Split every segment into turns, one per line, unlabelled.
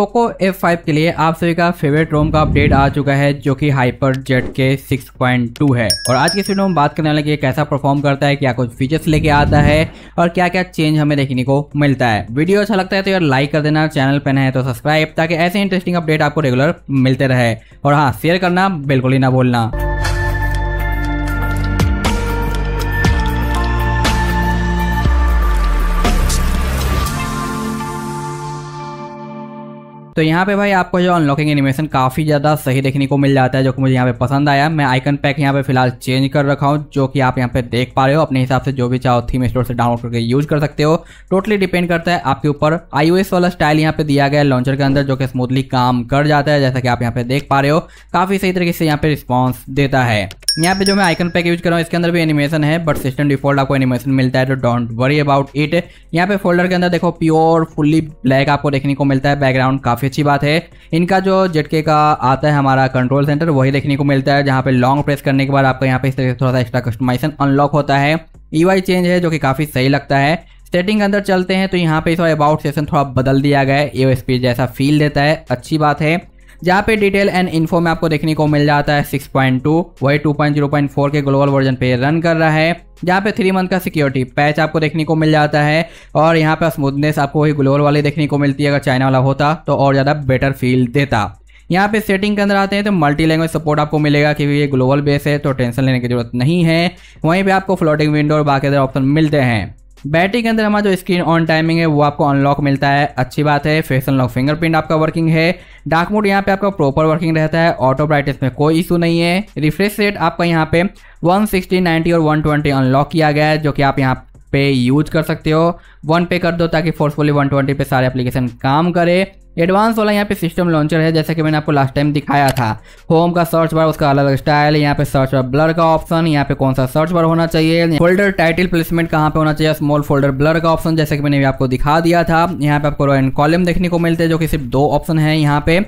Poco F5 के लिए आप सभी का फेवरेट रोम का अपडेट आ चुका है जो कि हाइपर जेट के 6.2 है और आज के वीडियो में बात करने वाले कि कैसा परफॉर्म करता है क्या कुछ फीचर्स लेके आता है और क्या क्या चेंज हमें देखने को मिलता है वीडियो अच्छा लगता है तो यार लाइक कर देना चैनल पर नए तो सब्सक्राइब ताकि ऐसे इंटरेस्टिंग अपडेट आपको रेगुलर मिलते रहे और हाँ शेयर करना बिल्कुल ही ना भूलना तो यहाँ पे भाई आपको जो अनलॉकिंग एनिमेशन काफ़ी ज़्यादा सही देखने को मिल जाता है जो कि मुझे यहाँ पे पसंद आया मैं आइकन पैक यहाँ पे फिलहाल चेंज कर रखा हूँ जो कि आप यहाँ पे देख पा रहे हो अपने हिसाब से जो भी चाहो थीम स्टोर से डाउनलोड करके यूज कर सकते हो टोटली डिपेंड करता है आपके ऊपर आई वाला स्टाइल यहाँ पे दिया गया है लॉन्चर के अंदर जो कि स्मूथली काम कर जाता है जैसा कि आप यहाँ पे देख पा रहे हो काफ़ी सही तरीके से यहाँ पे रिस्पॉन्स देता है यहाँ पे जो मैं आइकन पैक यूज कर रहा हूँ इसके अंदर भी एनिमेशन है बट सिस्टम डिफॉल्ट आपको एनिमेशन मिलता है तो डोंट वरी अबाउट इट यहाँ पे फोल्डर के अंदर देखो प्योर फुल्ली ब्लैक आपको देखने को मिलता है बैकग्राउंड काफ़ी अच्छी बात है इनका जो जेटके का आता है हमारा कंट्रोल सेंटर वही देखने को मिलता है जहाँ पे लॉन्ग प्रेस करने के बाद आपका यहाँ पे इस तरह से थोड़ा सा एक्स्ट्रा कस्टमाइजेशन अनलॉक होता है ई चेंज है जो कि काफ़ी सही लगता है सेटिंग अंदर चलते हैं तो यहाँ पे इस अबाउट सेशन थोड़ा बदल दिया गया है ए जैसा फील देता है अच्छी बात है जहाँ पे डिटेल एंड इन्फो में आपको देखने को मिल जाता है 6.2 वही फोर के ग्लोबल वर्जन पे रन कर रहा है जहाँ पे थ्री मंथ का सिक्योरिटी पैच आपको देखने को मिल जाता है और यहाँ पे स्मूथनेस आपको वही ग्लोबल वाली देखने को मिलती है अगर चाइना वाला होता तो और ज़्यादा बेटर फील देता यहाँ पे सेटिंग के अंदर आते हैं तो मल्टी लैंग्वेज सपोर्ट आपको मिलेगा क्योंकि ये ग्लोबल बेस है तो टेंशन लेने की जरूरत नहीं है वहीं पे आपको फ्लोटिंग विंडो और बाकी ऑप्शन मिलते हैं बैटरी के अंदर हमारा जो स्क्रीन ऑन टाइमिंग है वो आपको अनलॉक मिलता है अच्छी बात है फेस अनलॉक फिंगरप्रिंट आपका वर्किंग है डार्क मोड यहाँ पे आपका प्रॉपर वर्किंग रहता है ऑटो ब्राइटनेस में कोई इशू नहीं है रिफ्रेश रेट आपका यहाँ पे 160, 90 और 120 अनलॉक किया गया है जो कि आप यहाँ पे यूज कर सकते हो वन पे कर दो ताकि फोर्सफुली वन पे सारे एप्लीकेशन काम करे एडवांस वाला यहाँ पे सिस्टम लॉन्चर है जैसा कि मैंने आपको लास्ट टाइम दिखाया था होम का सर्च बार उसका अलग स्टाइल यहाँ पे सर्च बार ब्लर का ऑप्शन यहाँ पे कौन सा सर्च बार होना चाहिए फोल्डर टाइटल प्लेसमेंट कहाँ पे होना चाहिए स्मॉल फोल्डर ब्लर का ऑप्शन जैसे कि मैंने भी आपको दिखा दिया था यहाँ पे आपको रॉयन कॉलम देखने को मिलते हैं जो कि सिर्फ दो ऑप्शन है यहाँ पे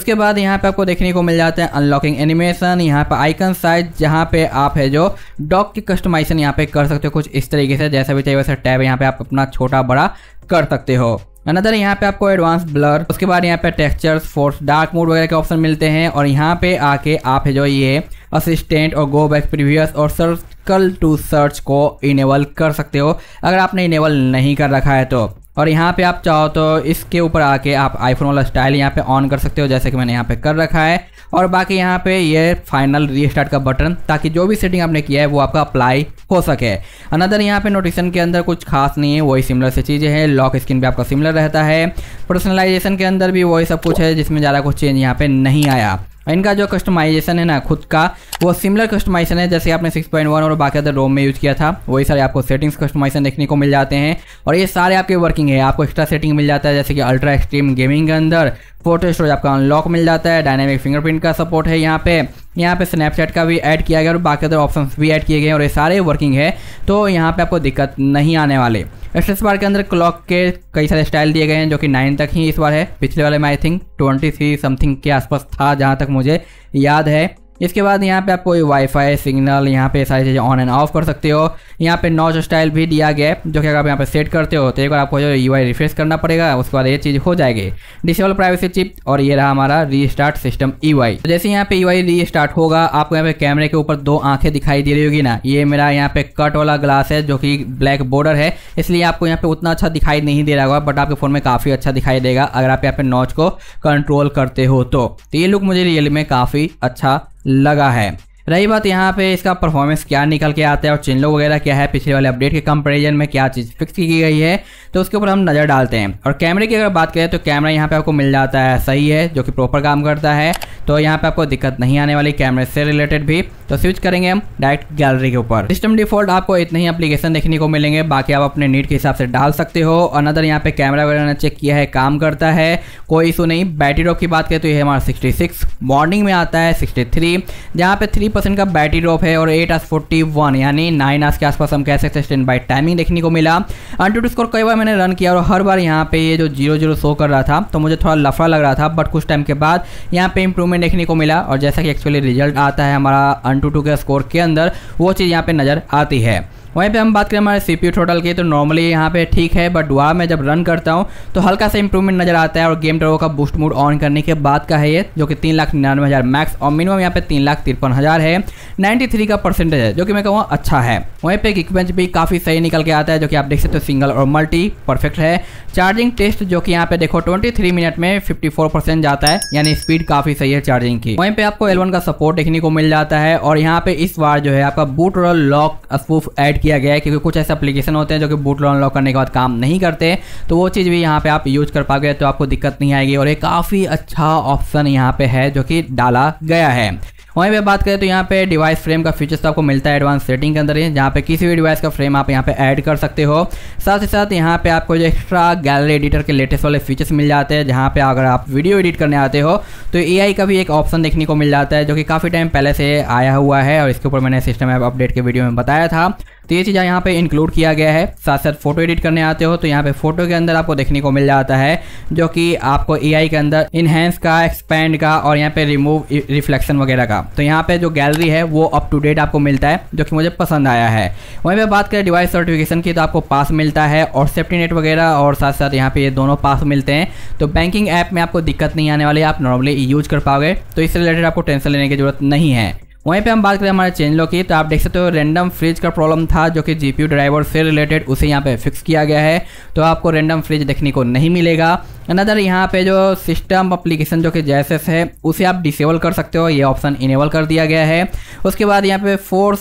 उसके बाद यहाँ पे आपको देखने को मिल जाते हैं अनलॉकिंग एनिमेशन यहाँ पे आइकन साइज जहाँ पे आप है जो डॉक की कस्टमाइजेशन यहाँ पे कर सकते हो कुछ इस तरीके से जैसा भी चाहिए वैसा टैब यहाँ पे आप अपना छोटा बड़ा कर सकते हो अनदर यहाँ पे आपको एडवांस ब्लर उसके बाद यहाँ पे टेक्सचर्स फोर्स डार्क मोड वगैरह के ऑप्शन मिलते हैं और यहाँ पे आके आप है जो ये असिस्टेंट और गो बैक प्रीवियस और सर्कल टू सर्च को इनेबल कर सकते हो अगर आपने इनेबल नहीं कर रखा है तो और यहाँ पे आप चाहो तो इसके ऊपर आके आप आईफोन वाला स्टाइल यहाँ पे ऑन कर सकते हो जैसे कि मैंने यहाँ पे कर रखा है और बाकी यहाँ पे ये फाइनल रीस्टार्ट का बटन ताकि जो भी सेटिंग आपने किया है वो आपका अप्लाई हो सके अनदर यहाँ पे नोटिसन के अंदर कुछ खास नहीं है वही सिमिलर से चीज़ें हैं लॉक स्क्रीन भी आपका सिमिलर रहता है पर्सनलाइजेशन के अंदर भी वही सब कुछ है जिसमें ज़्यादा कुछ चेंज यहाँ पर नहीं आया इनका जो कस्टमाइजेशन है ना खुद का वो सिमिलर कस्टमाइजेशन है जैसे आपने 6.1 और बाकी अदर रोम में यूज़ किया था वही सारे आपको सेटिंग्स कस्टमाइजेशन देखने को मिल जाते हैं और ये सारे आपके वर्किंग है आपको एक्स्ट्रा सेटिंग मिल जाता है जैसे कि अल्ट्रा एक्सट्रीम गेमिंग के अंदर फोटो स्टोरेज आपका अनलॉक मिल जाता है डायनेमिक फिंगरप्रिंट का सपोर्ट है यहाँ पे यहाँ पे स्नैपचैट का भी ऐड किया गया और बाकी अदर ऑप्शन भी ऐड किए गए हैं और ये सारे वर्किंग है तो यहाँ पे आपको दिक्कत नहीं आने वाले एक्सेस बार के अंदर क्लॉक के कई सारे स्टाइल दिए गए हैं जो कि नाइन तक ही इस बार है पिछले वाले में I think twenty three something के आसपास था जहाँ तक मुझे याद है इसके बाद यहाँ पे आपको वाईफाई सिग्नल यहाँ पे सारी चीज़ें ऑन एंड ऑफ कर सकते हो यहाँ पे नॉच स्टाइल भी दिया गया है जो कि अगर आप यहाँ पे सेट करते हो तो एक बार आपको जो यू रिफ्रेश करना पड़ेगा उसके बाद ये चीज़ हो जाएगी डिसेबल प्राइवेसी चिप और ये रहा हमारा रीस्टार्ट सिस्टम ई तो जैसे यहाँ पे ई e स्टार्ट होगा आपको यहाँ पे कैमरे के ऊपर दो आंखें दिखाई दे रही होगी ना ये मेरा यहाँ पे कट वाला ग्लास है जो कि ब्लैक बॉर्डर है इसलिए आपको यहाँ पे उतना अच्छा दिखाई नहीं दे रहा होगा बट आपके फ़ोन में काफ़ी अच्छा दिखाई देगा अगर आप यहाँ पे नॉच को कंट्रोल करते हो तो, तो ये लुक मुझे रियल में काफ़ी अच्छा लगा है रही बात यहाँ पे इसका परफॉर्मेंस क्या निकल के आता है और चिन्हों वगैरह क्या है पिछले वाले अपडेट के कंपेरिजन में क्या चीज़ फिक्स की गई है तो उसके ऊपर हम नज़र डालते हैं और कैमरे की अगर बात करें तो कैमरा यहाँ पे आपको मिल जाता है सही है जो कि प्रॉपर काम करता है तो यहाँ पे आपको दिक्कत नहीं आने वाली कैमरे से रिलेटेड भी तो स्विच करेंगे हम डायरेक्ट गैलरी के ऊपर सिस्टम डिफॉल्ट आपको इतने ही अपलीकेशन देखने को मिलेंगे बाकी आप अपने नीड के हिसाब से डाल सकते हो अनदर यहाँ पे कैमरा वगैरह ने चेक किया है काम करता है कोई इशू नहीं बैटरी ड्रॉप की बात करें तो ये हमारा सिक्सटी सिक्स मॉर्निंग में आता है सिक्सटी थ्री जहाँ पे थ्री परसेंट का बैटरी ड्रॉप है और एट आस फोर्टी वन यानी नाइन आस के आसपास हम कह सकते हैं स्टैंड बाई टाइमिंग देखने को मिला अनटूट स्कोर कई बार मैंने रन किया और हर बार यहाँ पे ये जो जीरो जीरो शो कर रहा था तो मुझे थोड़ा लफड़ा लग रहा था बट कुछ टाइम के बाद यहाँ पे इंप्रूवमेंट हमें देखने को मिला और जैसा कि एक्चुअली रिजल्ट आता है हमारा अन टू टू के स्कोर के अंदर वो चीज़ यहाँ पर नज़र आती है वहीं पे हम बात करें हमारे सी पी टोटल की तो नॉर्मली यहाँ पे ठीक है बट वहाँ में जब रन करता हूँ तो हल्का सा इंप्रूवमेंट नजर आता है और गेम ड्रो का बूस्ट मोड ऑन करने के बाद का है ये जो कि तीन लाख निन्यानवे हज़ार मैक्स और मिनिमम यहाँ पे तीन लाख तिरपन हज़ार है नाइन्टी थ्री का परसेंटेज है जो कि मैं कहूँ अच्छा है वहीं पर किक बेंच भी काफ़ी सही निकल के आता है जो कि आप देख सकते हो सिंगल और मल्टी परफेक्ट है चार्जिंग टेस्ट जो कि यहाँ पे देखो ट्वेंटी थ्री मिनट में फोर परसेंट जाता है यानी स्पीड काफ़ी सही है चार्जिंग की वहीं पर आपको एलवन का सपोर्ट देखने को मिल जाता है और यहाँ पे इस बार जो है आपका बूट और लॉक स्पूफ एड किया गया है क्योंकि कुछ ऐसे एप्लीकेशन होते हैं जो कि बूट अनलॉक करने के बाद काम नहीं करते तो वो चीज़ भी यहाँ पर आप यूज़ कर पाओगे तो आपको दिक्कत नहीं आएगी और ये काफ़ी अच्छा ऑप्शन यहाँ पर है जो कि डाला गया है वहीं पे बात करें तो यहाँ पे डिवाइस फ्रेम का फीचर्स तो आपको मिलता है एडवांस सेटिंग के अंदर ही जहाँ पे किसी भी डिवाइस का फ्रेम आप यहाँ पे ऐड कर सकते हो साथ ही साथ यहाँ पे आपको जो एक्स्ट्रा गैलरी एडिटर के लेटेस्ट वाले फीचर्स मिल जाते हैं जहाँ पे अगर आप वीडियो एडिट करने आते हो तो ए का भी एक ऑप्शन देखने को मिल जाता है जो कि काफ़ी टाइम पहले से आया हुआ है और इसके ऊपर मैंने सिस्टम ऐप अपडेट के वीडियो में बताया था तो ये चीज़ें यहाँ पे इंक्लूड किया गया है साथ साथ फोटो एडिट करने आते हो तो यहाँ पे फोटो के अंदर आपको देखने को मिल जाता है जो कि आपको ए के अंदर इनहेंस का एक्सपेंड का और यहाँ पे रिमूव रिफ्लेक्शन वगैरह का तो यहाँ पे जो गैलरी है वो अप टू डेट आपको मिलता है जो कि मुझे पसंद आया है वहीं पर बात करें डिवाइस सर्टिफिकेशन की तो आपको पास मिलता है और सेफ्टी नेट वगैरह और साथ साथ यहाँ पे ये दोनों पास मिलते हैं तो बैंकिंग ऐप में आपको दिक्कत नहीं आने वाली आप नॉर्मली यूज कर पाओगे तो इससे रिलेटेड आपको टेंशन लेने की जरूरत नहीं है वहीं पे हम बात करें हमारे चेंजलो की तो आप देख सकते हो रैंडम फ्रिज का प्रॉब्लम था जो कि जीपीयू ड्राइवर से रिलेटेड उसे यहाँ पे फिक्स किया गया है तो आपको रैंडम फ्रिज देखने को नहीं मिलेगा अनदर यहाँ पे जो सिस्टम अप्लीकेशन जो कि जैसेस है उसे आप डिसेबल कर सकते हो ये ऑप्शन इनेबल कर दिया गया है उसके बाद यहाँ पे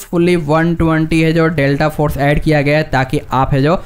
फुल्ली वन है जो डेल्टा फोर्स एड किया गया है ताकि आप है जो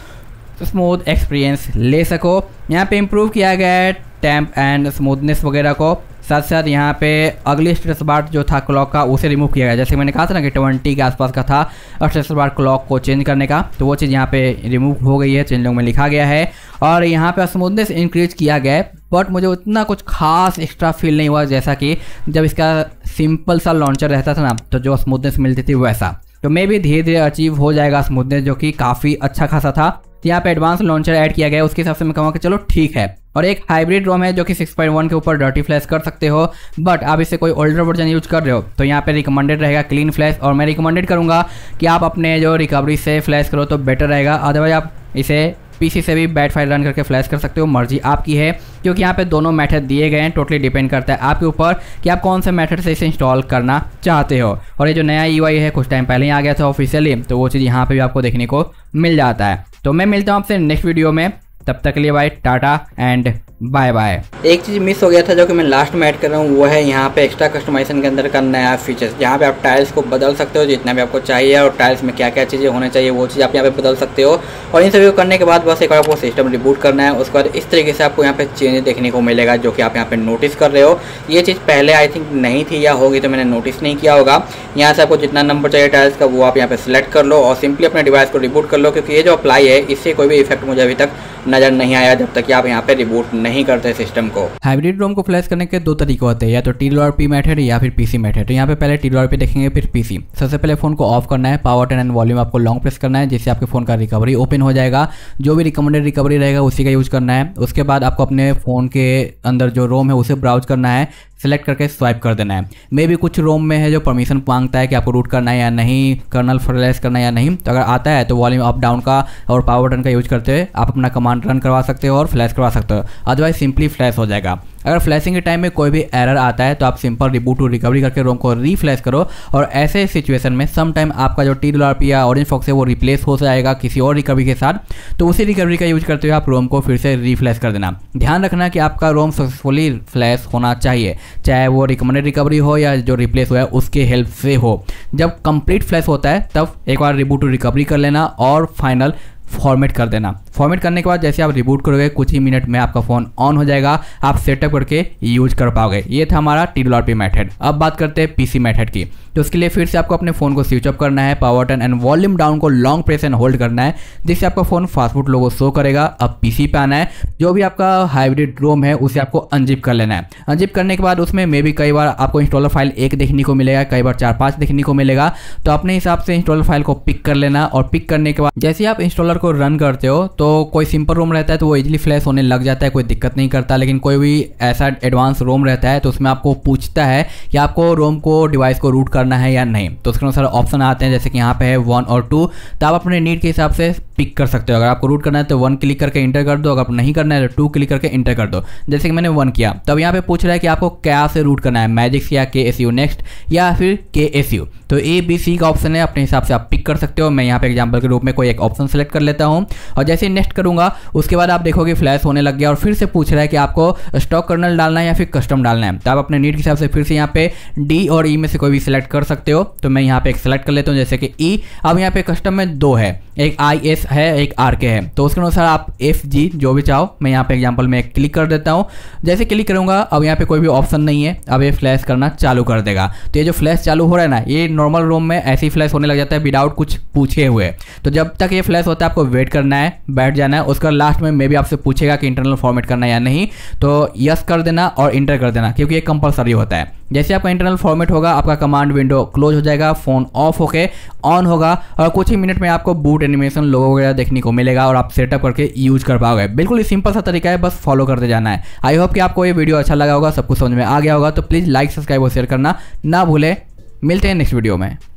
स्मूथ एक्सपीरियंस ले सको यहाँ पे इम्प्रूव किया गया है टैम्प एंड स्मूथनेस वगैरह को साथ साथ यहाँ पे अगली स्ट्रेस बार जो था क्लॉक का उसे रिमूव किया गया जैसे मैंने कहा था ना कि ट्वेंटी के आसपास का था स्ट्रेस बार क्लॉक को चेंज करने का तो वो चीज़ यहाँ पे रिमूव हो गई है चेंज तो लोग में लिखा गया है और यहाँ पे स्मूथनेस इंक्रीज किया गया बट मुझे उतना कुछ खास एक्स्ट्रा फील नहीं हुआ जैसा कि जब इसका सिंपल सा लॉन्चर रहता था ना तो जो स्मूथनेस मिलती थी वैसा तो मे भी धीरे धीरे अचीव हो जाएगा स्मूथनेस जो कि काफ़ी अच्छा खासा था तो यहाँ पे एडवांस लॉन्चर ऐड किया गया है उसके हिसाब से मैं कहूँगा कि चलो ठीक है और एक हाइब्रिड रोम है जो कि 6.1 के ऊपर डर्टी फ्लैश कर सकते हो बट आप इसे कोई ओल्डर वर्जन यूज कर रहे हो तो यहाँ पे रिकमेंडेड रहेगा क्लीन फ्लैश और मैं रिकमेंडेड करूँगा कि आप अपने जो रिकवरी से फ्लैश करो तो बेटर रहेगा अदरवाइज आप इसे पीसी से भी बैट फाइल रन करके फ्लैश कर सकते हो मर्जी आपकी है क्योंकि यहाँ पे दोनों मेथड दिए गए हैं टोटली डिपेंड करता है आपके ऊपर कि आप कौन से मेथड से इसे इंस्टॉल करना चाहते हो और ये जो नया ई है कुछ टाइम पहले ही आ गया था ऑफिशियली तो वो चीज़ यहाँ पर भी आपको देखने को मिल जाता है तो मैं मिलता हूँ आपसे नेक्स्ट वीडियो में तब तक लिए भाई टाटा एंड बाय बाय एक चीज़ मिस हो गया था जो कि मैं लास्ट में ऐड कर रहा हूँ वो है यहाँ पे एक्स्ट्रा कस्टमाइजेशन के अंदर का नया फीचर्स जहाँ पे आप टाइल्स को बदल सकते हो जितना भी आपको चाहिए और टाइल्स में क्या क्या चीज़ें होने चाहिए वो चीज़ आप यहाँ पे बदल सकते हो और इन सभी को करने के बाद बस एक बार आपको सिस्टम रिबूट करना है उसके बाद इस तरीके से आपको यहाँ पे चेंज देखने को मिलेगा जो कि आप यहाँ पे नोटिस कर रहे हो ये चीज़ पहले आई थिंक नहीं थी या होगी तो मैंने नोटिस नहीं किया होगा यहाँ से आपको जितना नंबर चाहिए टाइल्स का वो आप यहाँ पे सिलेक्ट कर लो और सिंपली अपने डिवाइस को रिबूट कर लो क्योंकि ये जो अप्लाई है इससे कोई भी इफेक्ट मुझे अभी तक नजर नहीं आया जब तक कि आप यहाँ पे रिबूट नहीं करते सिस्टम को हाइब्रिड रोम को फ्लैश करने के दो तरीके होते हैं या तो टी आर पी मैथड या फिर पीसी मैथड तो यहाँ पे पहले टी आर पी देखेंगे फिर पीसी सबसे पहले फोन को ऑफ करना है पावर टेन एंड वॉल्यूम आपको लॉन्ग प्रेस करना है जिससे आपके फोन का रिकवरी ओपन हो जाएगा जो भी रिकमेंडेड रिकवरी रहेगा उसी का यूज करना है उसके बाद आपको अपने फोन के अंदर जो रोम है उसे ब्राउज करना है सेलेक्ट करके स्वाइप कर देना है मे भी कुछ रोम में है जो परमिशन मांगता है कि आपको रूट करना है या नहीं कर्नल फ्रेस करना है या नहीं तो अगर आता है तो वॉल्यूम अप डाउन का और पावर बटन का यूज करते हुए आप अपना कमांड रन करवा सकते हो और फ्लैश करवा सकते हो अदरवाइज सिंपली फ्लैश हो जाएगा अगर फ्लैशिंग के टाइम में कोई भी एरर आता है तो आप सिंपल रिबूट टू रिकवरी करके रोम को रीफ्लैश करो और ऐसे सिचुएशन में सम टाइम आपका जो टी आर पी या ऑरेंज फॉक्स है वो रिप्लेस हो जाएगा किसी और रिकवरी के साथ तो उसी रिकवरी का यूज करते हुए आप रोम को फिर से रीफ्लैश कर देना ध्यान रखना कि आपका रोम सक्सेसफुली फ्लैश होना चाहिए चाहे वो रिकमेंडेड रिकवरी हो या जो रिप्लेस हुआ है उसके हेल्प से हो जब कंप्लीट फ्लैश होता है तब एक बार रिबूट टू रिकवरी कर लेना और फाइनल फॉर्मेट कर देना फॉर्मेट करने के बाद जैसे आप रिबूट करोगे कुछ ही मिनट में आपका फ़ोन ऑन हो जाएगा आप सेटअप करके यूज कर पाओगे ये था हमारा टी डॉलर पी मैथड अब बात करते हैं पीसी मैथड की तो उसके लिए फिर से आपको अपने फ़ोन को स्विच ऑफ करना है power button and volume down को लॉन्ग प्रेस एंड होल्ड करना है जिससे आपका फ़ोन फास्टफूड लोगो शो करेगा अब पीसी पे आना है जो भी आपका हाइब्रिड रोम है उसे आपको अनजिप कर लेना है अनजिप करने के बाद उसमें मे भी कई बार आपको इंस्टॉलर फाइल एक देखने को मिलेगा कई बार चार पांच देखने को मिलेगा तो अपने हिसाब से इंस्टॉलर फाइल को पिक कर लेना और पिक करने के बाद जैसे आप इंस्टॉलर कंट्रोलर को रन करते हो तो कोई सिंपल रोम रहता है तो वो इजीली फ्लैश होने लग जाता है कोई दिक्कत नहीं करता लेकिन कोई भी ऐसा एडवांस रोम रहता है तो उसमें आपको पूछता है कि आपको रोम को डिवाइस को रूट करना है या नहीं तो उसके अनुसार ऑप्शन आते हैं जैसे कि यहाँ पे है वन और टू तो आप अपने नीड के हिसाब से पिक कर सकते हो अगर आपको रूट करना है तो वन क्लिक करके इंटर कर दो अगर आप नहीं करना है तो टू क्लिक करके इंटर कर दो जैसे कि मैंने वन किया तब यहाँ पे पूछ रहा है कि आपको क्या से रूट करना है मैजिक्स या के एस यू नेक्स्ट या फिर के एस यू तो ए बी सी का ऑप्शन है अपने हिसाब से आप पिक कर सकते हो मैं यहाँ पे एग्जाम्पल के रूप में कोई एक ऑप्शन सेलेक्ट कर लेता हूँ और जैसे ही नेक्स्ट करूंगा उसके बाद आप देखोगे फ्लैश होने लग गया और फिर से पूछ रहा है कि आपको स्टॉक कर्नल डालना है या फिर कस्टम डालना है तो आप अपने नीड के हिसाब से फिर से यहाँ पे डी और ई e में से कोई भी सिलेक्ट कर सकते हो तो मैं यहाँ पे एक सिलेक्ट कर लेता हूँ जैसे कि ई e, अब यहाँ पे कस्टम में दो है एक आई एस है एक आर के है तो उसके अनुसार आप एफ जी जो भी चाहो मैं यहाँ पे एग्जाम्पल में क्लिक कर देता हूँ जैसे क्लिक करूंगा अब यहाँ पे कोई भी ऑप्शन नहीं है अब ये फ्लैश करना चालू कर देगा तो ये जो फ्लैश चालू हो रहा है ना ये नॉर्मल रोम में ऐसे ही फ्लैश होने लग जाता है विदाउट कुछ पूछे हुए तो जब तक ये फ्लैश होता है आपको वेट करना है बैठ जाना है उसका लास्ट में मे भी आपसे पूछेगा कि इंटरनल फॉर्मेट करना है या नहीं तो यस कर देना और इंटर कर देना क्योंकि ये कंपलसरी होता है जैसे आपका इंटरनल फॉर्मेट होगा आपका कमांड विंडो क्लोज हो जाएगा फ़ोन ऑफ होके ऑन होगा और कुछ ही मिनट में आपको बूट एनिमेशन लोगों वगैरह देखने को मिलेगा और आप सेटअप करके यूज कर पाओगे बिल्कुल ही सिंपल सा तरीका है बस फॉलो करते जाना है आई होप कि आपको ये वीडियो अच्छा लगा होगा सब कुछ समझ में आ गया होगा तो प्लीज़ लाइक सब्सक्राइब और शेयर करना ना भूले मिलते हैं नेक्स्ट वीडियो में